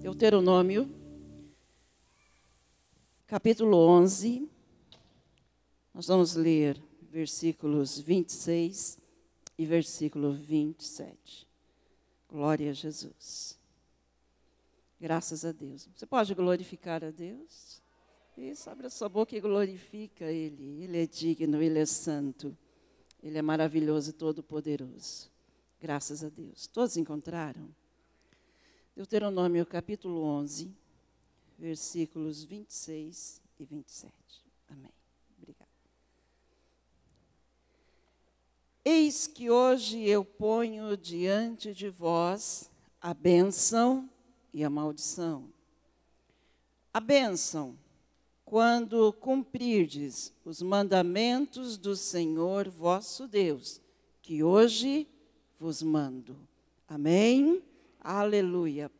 Deuteronômio, capítulo 11. Nós vamos ler versículos 26 e versículo 27. Glória a Jesus. Graças a Deus. Você pode glorificar a Deus? Isso, abre a sua boca e glorifica Ele. Ele é digno, Ele é santo, Ele é maravilhoso e todo-poderoso. Graças a Deus. Todos encontraram? Deuteronômio capítulo 11, versículos 26 e 27. Amém. Obrigada. Eis que hoje eu ponho diante de vós a bênção e a maldição. A bênção, quando cumprirdes os mandamentos do Senhor vosso Deus, que hoje vos mando. Amém? Aleluia.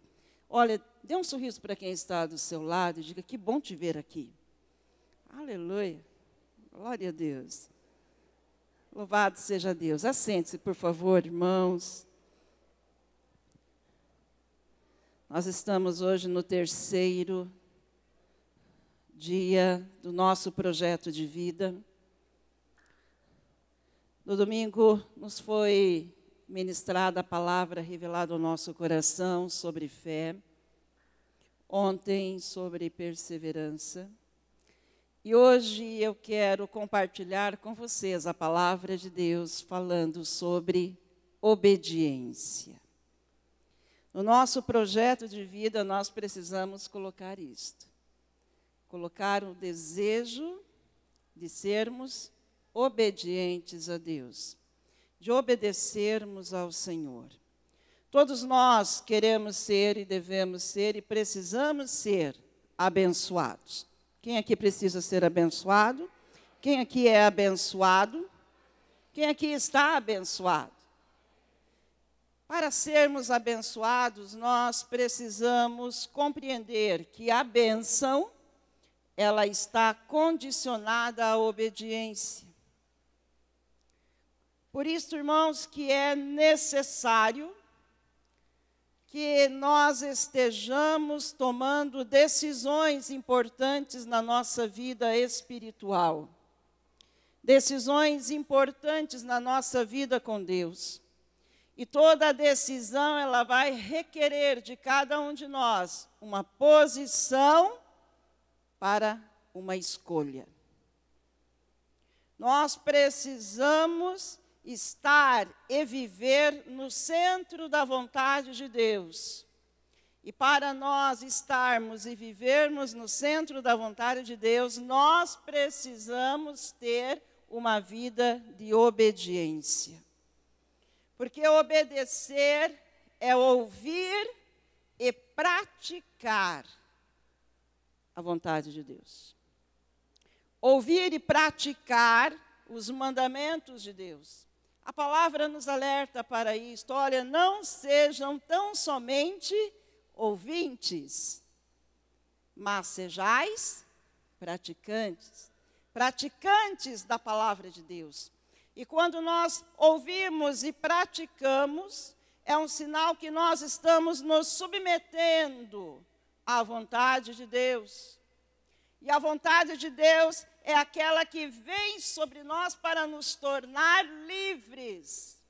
Olha, dê um sorriso para quem está do seu lado e diga: Que bom te ver aqui. Aleluia. Glória a Deus. Louvado seja Deus. Assente-se, por favor, irmãos. Nós estamos hoje no terceiro dia do nosso projeto de vida. No domingo nos foi ministrada a palavra revelada ao nosso coração sobre fé, ontem sobre perseverança. E hoje eu quero compartilhar com vocês a palavra de Deus falando sobre obediência. No nosso projeto de vida, nós precisamos colocar isto. Colocar o desejo de sermos obedientes a Deus de obedecermos ao Senhor. Todos nós queremos ser e devemos ser e precisamos ser abençoados. Quem aqui precisa ser abençoado? Quem aqui é abençoado? Quem aqui está abençoado? Para sermos abençoados, nós precisamos compreender que a benção ela está condicionada à obediência. Por isso, irmãos, que é necessário que nós estejamos tomando decisões importantes na nossa vida espiritual. Decisões importantes na nossa vida com Deus. E toda decisão ela vai requerer de cada um de nós uma posição para uma escolha. Nós precisamos estar e viver no centro da vontade de Deus. E para nós estarmos e vivermos no centro da vontade de Deus, nós precisamos ter uma vida de obediência. Porque obedecer é ouvir e praticar a vontade de Deus. Ouvir e praticar os mandamentos de Deus. A palavra nos alerta para isto. Olha, não sejam tão somente ouvintes, mas sejais praticantes. Praticantes da palavra de Deus. E quando nós ouvimos e praticamos, é um sinal que nós estamos nos submetendo à vontade de Deus. E a vontade de Deus é aquela que vem sobre nós para nos tornar livres.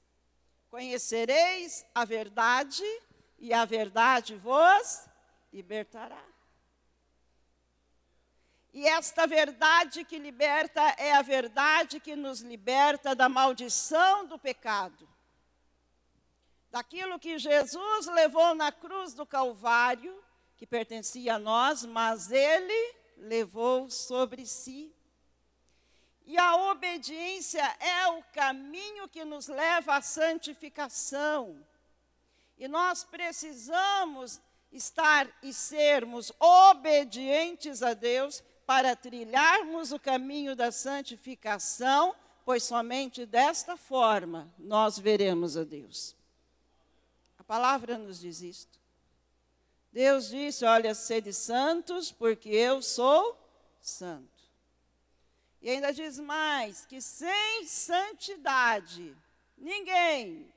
Conhecereis a verdade e a verdade vos libertará. E esta verdade que liberta é a verdade que nos liberta da maldição do pecado. Daquilo que Jesus levou na cruz do Calvário, que pertencia a nós, mas ele levou sobre si. E a obediência é o caminho que nos leva à santificação. E nós precisamos estar e sermos obedientes a Deus para trilharmos o caminho da santificação, pois somente desta forma nós veremos a Deus. A palavra nos diz isto. Deus disse: Olha, sede santos, porque eu sou santo. E ainda diz mais: que sem santidade ninguém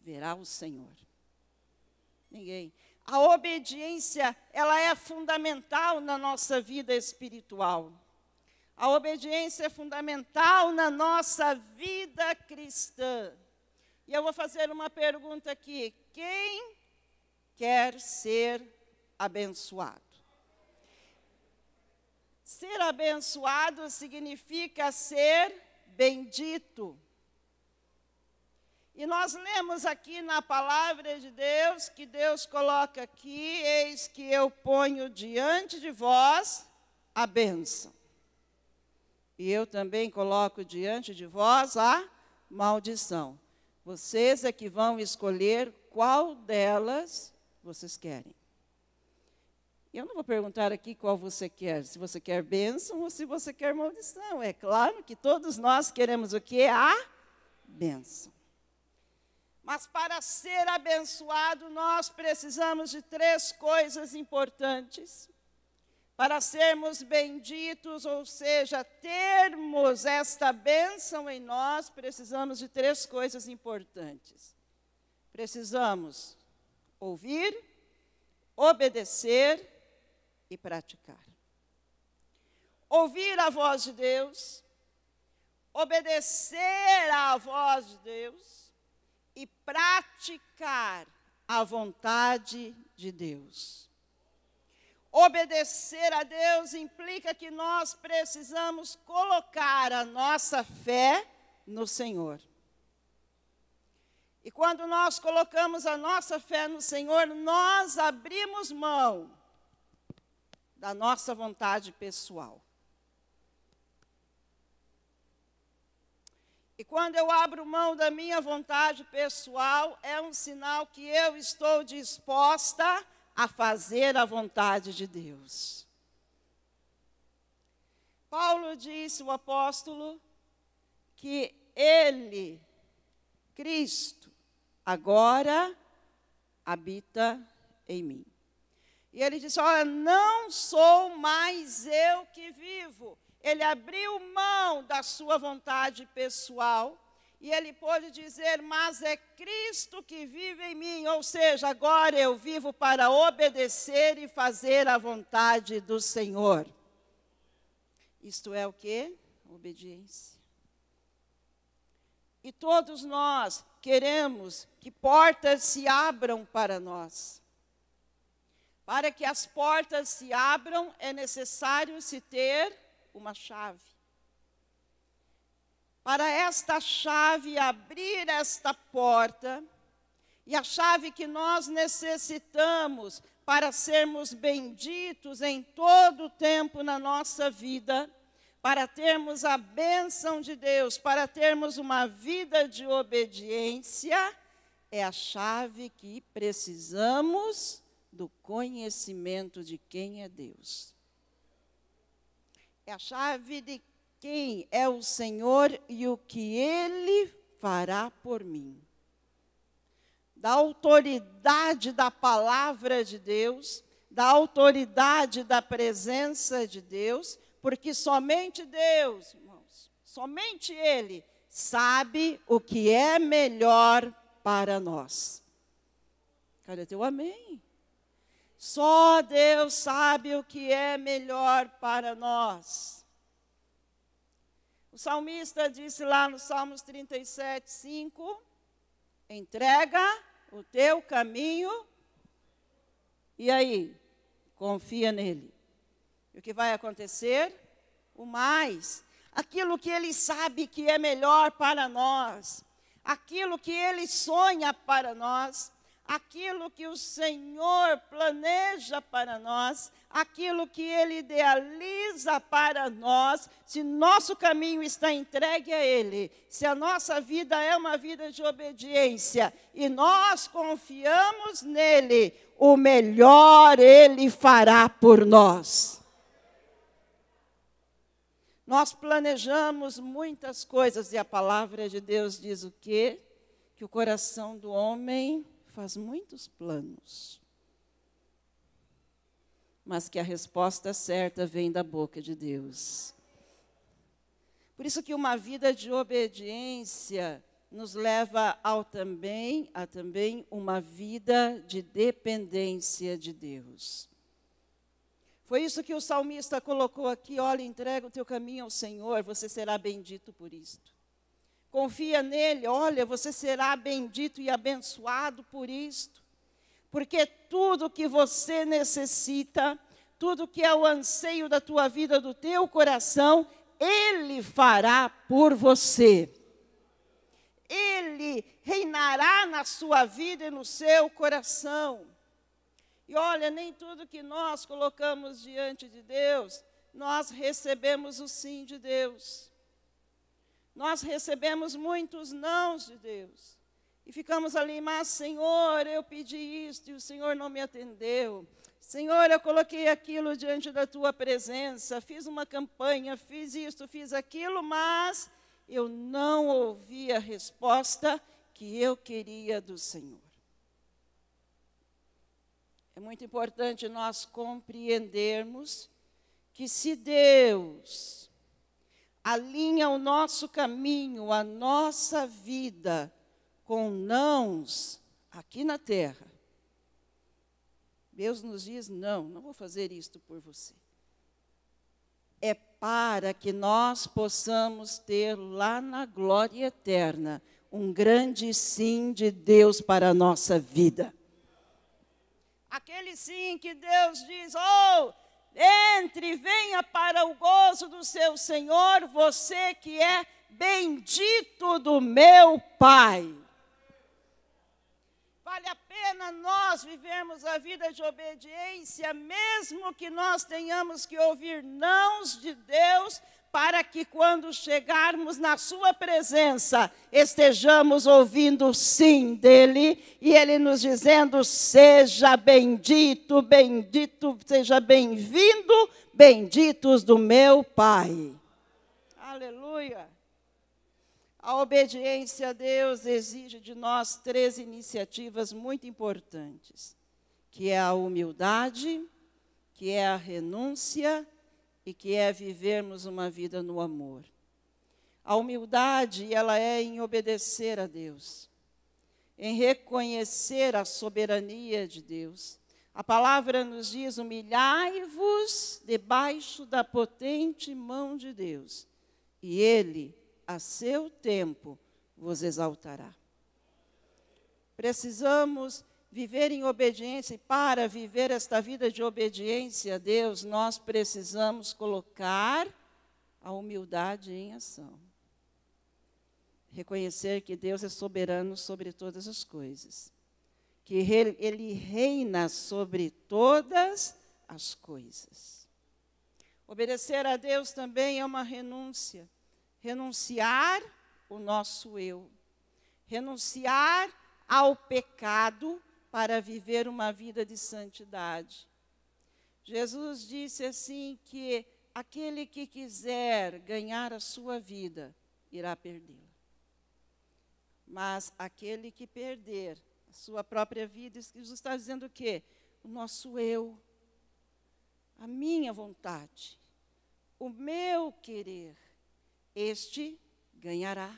verá o Senhor. Ninguém. A obediência, ela é fundamental na nossa vida espiritual. A obediência é fundamental na nossa vida cristã. E eu vou fazer uma pergunta aqui: quem quer ser abençoado? Ser abençoado significa ser bendito. E nós lemos aqui na palavra de Deus que Deus coloca aqui: eis que eu ponho diante de vós a bênção. E eu também coloco diante de vós a maldição. Vocês é que vão escolher qual delas vocês querem. Eu não vou perguntar aqui qual você quer, se você quer bênção ou se você quer maldição. É claro que todos nós queremos o que? A bênção. Mas para ser abençoado, nós precisamos de três coisas importantes. Para sermos benditos, ou seja, termos esta bênção em nós, precisamos de três coisas importantes. Precisamos ouvir, obedecer e praticar. Ouvir a voz de Deus, obedecer à voz de Deus e praticar a vontade de Deus. Obedecer a Deus implica que nós precisamos colocar a nossa fé no Senhor. E quando nós colocamos a nossa fé no Senhor, nós abrimos mão da nossa vontade pessoal. E quando eu abro mão da minha vontade pessoal, é um sinal que eu estou disposta a fazer a vontade de Deus. Paulo disse, o apóstolo, que ele, Cristo, agora habita em mim. E ele disse: Olha, não sou mais eu que vivo. Ele abriu mão da sua vontade pessoal e ele pôde dizer: Mas é Cristo que vive em mim. Ou seja, agora eu vivo para obedecer e fazer a vontade do Senhor. Isto é o que? Obediência. E todos nós queremos que portas se abram para nós. Para que as portas se abram, é necessário se ter uma chave. Para esta chave abrir esta porta, e a chave que nós necessitamos para sermos benditos em todo o tempo na nossa vida, para termos a bênção de Deus, para termos uma vida de obediência, é a chave que precisamos do conhecimento de quem é Deus. É a chave de quem é o Senhor e o que ele fará por mim. Da autoridade da palavra de Deus, da autoridade da presença de Deus, porque somente Deus, irmãos, somente Ele sabe o que é melhor para nós. Cadê teu amém? Só Deus sabe o que é melhor para nós. O salmista disse lá no Salmos 37, 5: entrega o teu caminho e aí, confia nele. E o que vai acontecer? O mais, aquilo que ele sabe que é melhor para nós, aquilo que ele sonha para nós, aquilo que o Senhor planeja para nós, aquilo que Ele idealiza para nós, se nosso caminho está entregue a Ele, se a nossa vida é uma vida de obediência e nós confiamos nele, o melhor Ele fará por nós. Nós planejamos muitas coisas e a palavra de Deus diz o quê? Que o coração do homem faz muitos planos, mas que a resposta certa vem da boca de Deus. Por isso que uma vida de obediência nos leva ao também a também uma vida de dependência de Deus. Foi isso que o salmista colocou aqui, olha, entrega o teu caminho ao Senhor, você será bendito por isto. Confia nele, olha, você será bendito e abençoado por isto. Porque tudo que você necessita, tudo que é o anseio da tua vida, do teu coração, ele fará por você. Ele reinará na sua vida e no seu coração. E olha, nem tudo que nós colocamos diante de Deus, nós recebemos o sim de Deus. Nós recebemos muitos nãos de Deus. E ficamos ali, mas Senhor, eu pedi isto e o Senhor não me atendeu. Senhor, eu coloquei aquilo diante da tua presença, fiz uma campanha, fiz isto, fiz aquilo, mas eu não ouvi a resposta que eu queria do Senhor. É muito importante nós compreendermos que se Deus alinha o nosso caminho, a nossa vida com nãos aqui na terra. Deus nos diz: não, não vou fazer isto por você. É para que nós possamos ter lá na glória eterna um grande sim de Deus para a nossa vida. Aquele sim que Deus diz: oh, entre, venha para o gozo do seu Senhor, você que é bendito do meu Pai. Vale a pena nós vivermos a vida de obediência, mesmo que nós tenhamos que ouvir nãos de Deus, para que quando chegarmos na Sua presença, estejamos ouvindo sim dEle e Ele nos dizendo: seja bendito, bendito, seja bem-vindo, benditos do meu Pai. Aleluia! A obediência a Deus exige de nós três iniciativas muito importantes, que é a humildade, que é a renúncia e que é vivermos uma vida no amor. A humildade, ela é em obedecer a Deus, em reconhecer a soberania de Deus. A palavra nos diz: humilhai-vos debaixo da potente mão de Deus, e Ele, a seu tempo, vos exaltará. Precisamos viver em obediência, e para viver esta vida de obediência a Deus, nós precisamos colocar a humildade em ação. Reconhecer que Deus é soberano sobre todas as coisas, que Ele reina sobre todas as coisas. Obedecer a Deus também é uma renúncia, renunciar o nosso eu, renunciar ao pecado para viver uma vida de santidade. Jesus disse assim que aquele que quiser ganhar a sua vida irá perdê-la. Mas aquele que perder a sua própria vida, Jesus está dizendo o quê? O nosso eu, a minha vontade, o meu querer, este ganhará.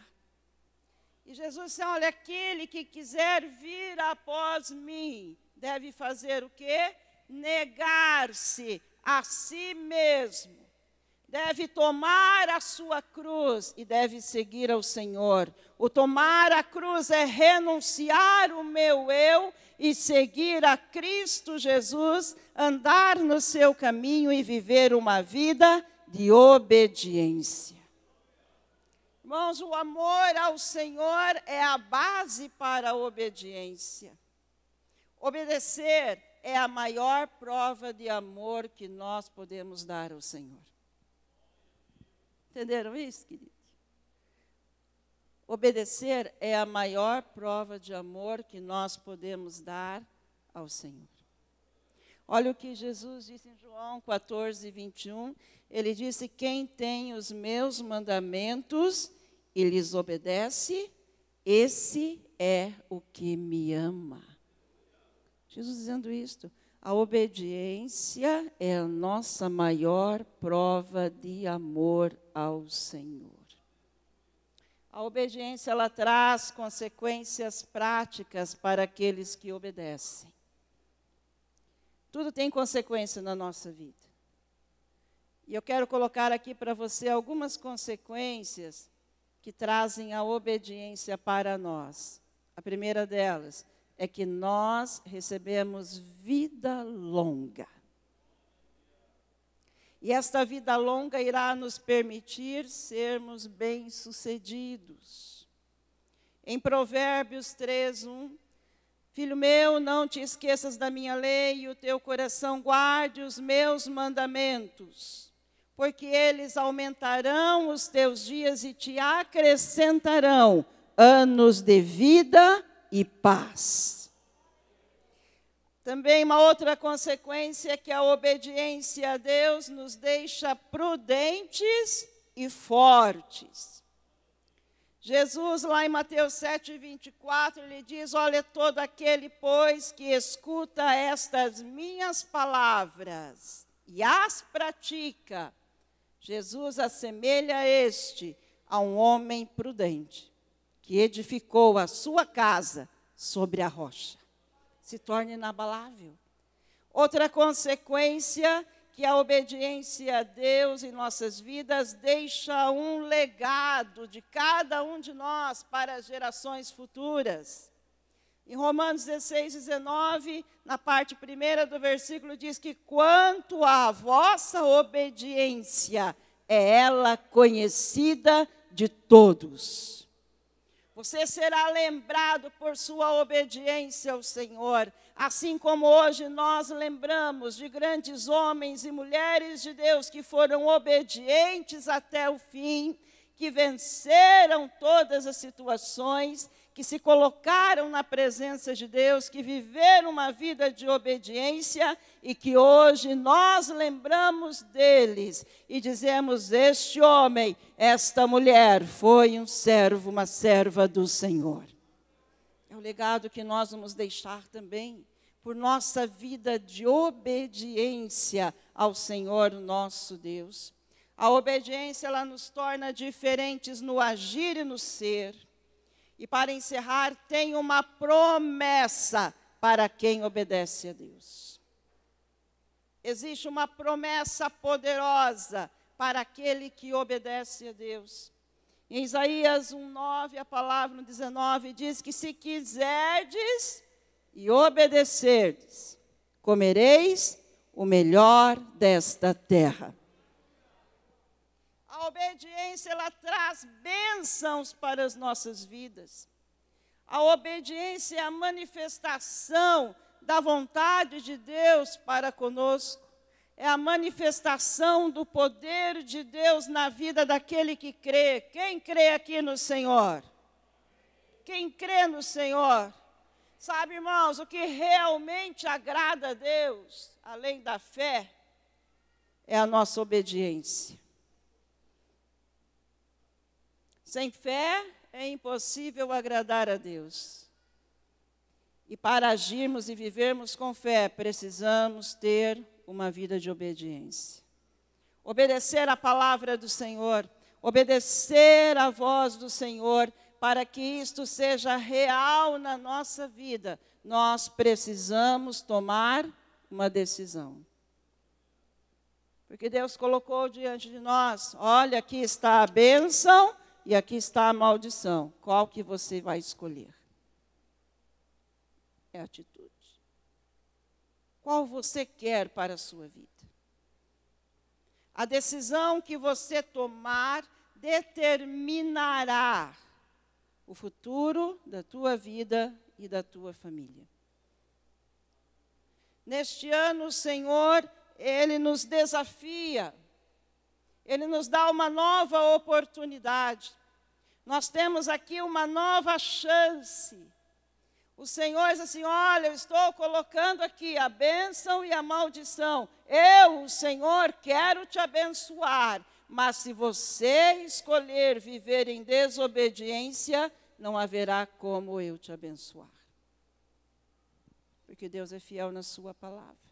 E Jesus disse: Olha, aquele que quiser vir após mim, deve fazer o quê? Negar-se a si mesmo. Deve tomar a sua cruz e deve seguir ao Senhor. O tomar a cruz é renunciar o meu eu e seguir a Cristo Jesus, andar no seu caminho e viver uma vida de obediência. Irmãos, o amor ao Senhor é a base para a obediência. Obedecer é a maior prova de amor que nós podemos dar ao Senhor. Entenderam isso, querido? Obedecer é a maior prova de amor que nós podemos dar ao Senhor. Olha o que Jesus disse em João 14, 21. Ele disse: Quem tem os meus mandamentos e lhes obedece, esse é o que me ama. Jesus dizendo isto, a obediência é a nossa maior prova de amor ao Senhor. A obediência ela traz consequências práticas para aqueles que obedecem. Tudo tem consequência na nossa vida. E eu quero colocar aqui para você algumas consequências que trazem a obediência para nós. A primeira delas é que nós recebemos vida longa. E esta vida longa irá nos permitir sermos bem-sucedidos. Em Provérbios 3, 1, Filho meu, não te esqueças da minha lei, e o teu coração guarde os meus mandamentos porque eles aumentarão os teus dias e te acrescentarão anos de vida e paz. Também uma outra consequência é que a obediência a Deus nos deixa prudentes e fortes. Jesus, lá em Mateus 7, 24, ele diz: Olha, todo aquele, pois, que escuta estas minhas palavras e as pratica, Jesus assemelha este a um homem prudente que edificou a sua casa sobre a rocha. Se torna inabalável. Outra consequência que a obediência a Deus em nossas vidas deixa um legado de cada um de nós para as gerações futuras. Em Romanos 16, 19, na parte primeira do versículo, diz que quanto à vossa obediência, é ela conhecida de todos. Você será lembrado por sua obediência ao Senhor, assim como hoje nós lembramos de grandes homens e mulheres de Deus que foram obedientes até o fim, que venceram todas as situações que se colocaram na presença de Deus, que viveram uma vida de obediência e que hoje nós lembramos deles e dizemos: Este homem, esta mulher foi um servo, uma serva do Senhor. É o legado que nós vamos deixar também por nossa vida de obediência ao Senhor nosso Deus. A obediência ela nos torna diferentes no agir e no ser e para encerrar, tem uma promessa para quem obedece a Deus. Existe uma promessa poderosa para aquele que obedece a Deus. Em Isaías 1:9, a palavra 19 diz que se quiserdes e obedecerdes, comereis o melhor desta terra a obediência ela traz bênçãos para as nossas vidas. A obediência é a manifestação da vontade de Deus para conosco. É a manifestação do poder de Deus na vida daquele que crê. Quem crê aqui no Senhor? Quem crê no Senhor? Sabe, irmãos, o que realmente agrada a Deus, além da fé, é a nossa obediência. Sem fé é impossível agradar a Deus. E para agirmos e vivermos com fé, precisamos ter uma vida de obediência. Obedecer à palavra do Senhor, obedecer à voz do Senhor, para que isto seja real na nossa vida, nós precisamos tomar uma decisão. Porque Deus colocou diante de nós: olha, aqui está a bênção e aqui está a maldição. Qual que você vai escolher? É atitude. Qual você quer para a sua vida? A decisão que você tomar determinará o futuro da tua vida e da tua família. Neste ano, o Senhor, ele nos desafia ele nos dá uma nova oportunidade. Nós temos aqui uma nova chance. O Senhor diz assim: Olha, eu estou colocando aqui a bênção e a maldição. Eu, o Senhor, quero te abençoar. Mas se você escolher viver em desobediência, não haverá como eu te abençoar. Porque Deus é fiel na Sua palavra.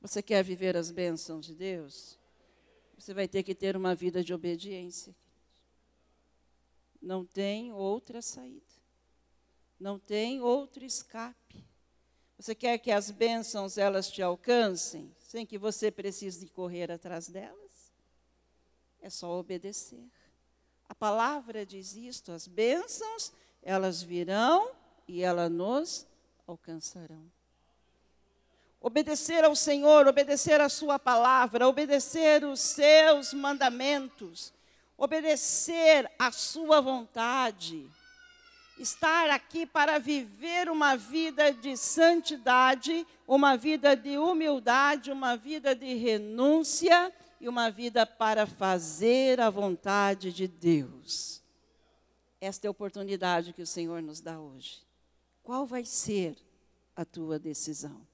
Você quer viver as bênçãos de Deus? Você vai ter que ter uma vida de obediência. Não tem outra saída. Não tem outro escape. Você quer que as bênçãos elas te alcancem sem que você precise correr atrás delas? É só obedecer. A palavra diz isto, as bênçãos, elas virão e elas nos alcançarão. Obedecer ao Senhor, obedecer à Sua palavra, obedecer os seus mandamentos, obedecer à Sua vontade. Estar aqui para viver uma vida de santidade, uma vida de humildade, uma vida de renúncia e uma vida para fazer a vontade de Deus. Esta é a oportunidade que o Senhor nos dá hoje. Qual vai ser a tua decisão?